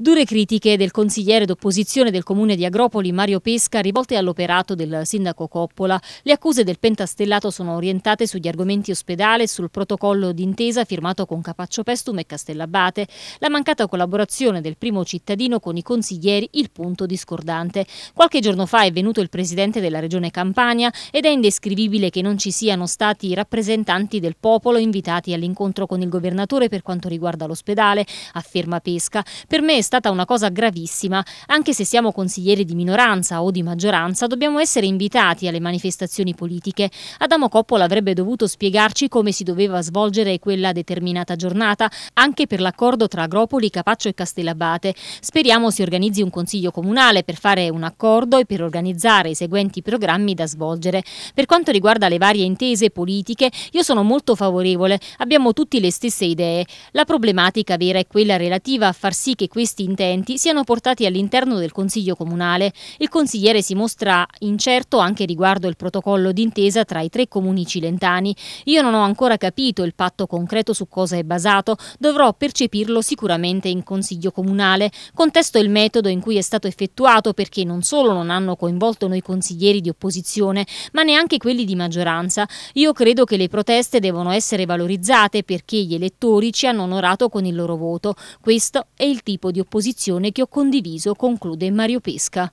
Dure critiche del consigliere d'opposizione del comune di Agropoli Mario Pesca rivolte all'operato del sindaco Coppola. Le accuse del pentastellato sono orientate sugli argomenti ospedale e sul protocollo d'intesa firmato con Capaccio Pestum e Castellabate. La mancata collaborazione del primo cittadino con i consiglieri il punto discordante. Qualche giorno fa è venuto il presidente della regione Campania ed è indescrivibile che non ci siano stati i rappresentanti del popolo invitati all'incontro con il governatore per quanto riguarda l'ospedale, afferma Pesca. Per me è stata una cosa gravissima. Anche se siamo consiglieri di minoranza o di maggioranza, dobbiamo essere invitati alle manifestazioni politiche. Adamo Coppola avrebbe dovuto spiegarci come si doveva svolgere quella determinata giornata, anche per l'accordo tra Agropoli, Capaccio e Castellabate. Speriamo si organizzi un consiglio comunale per fare un accordo e per organizzare i seguenti programmi da svolgere. Per quanto riguarda le varie intese politiche, io sono molto favorevole. Abbiamo tutti le stesse idee. La problematica vera è quella relativa a far sì che questi questi intenti siano portati all'interno del Consiglio Comunale. Il consigliere si mostra incerto anche riguardo il protocollo d'intesa tra i tre comuni cilentani. Io non ho ancora capito il patto concreto su cosa è basato, dovrò percepirlo sicuramente in Consiglio Comunale. Contesto il metodo in cui è stato effettuato perché non solo non hanno coinvolto noi consiglieri di opposizione, ma neanche quelli di maggioranza. Io credo che le proteste devono essere valorizzate perché gli elettori ci hanno onorato con il loro voto. Questo è il tipo di opposizione opposizione che ho condiviso, conclude Mario Pesca.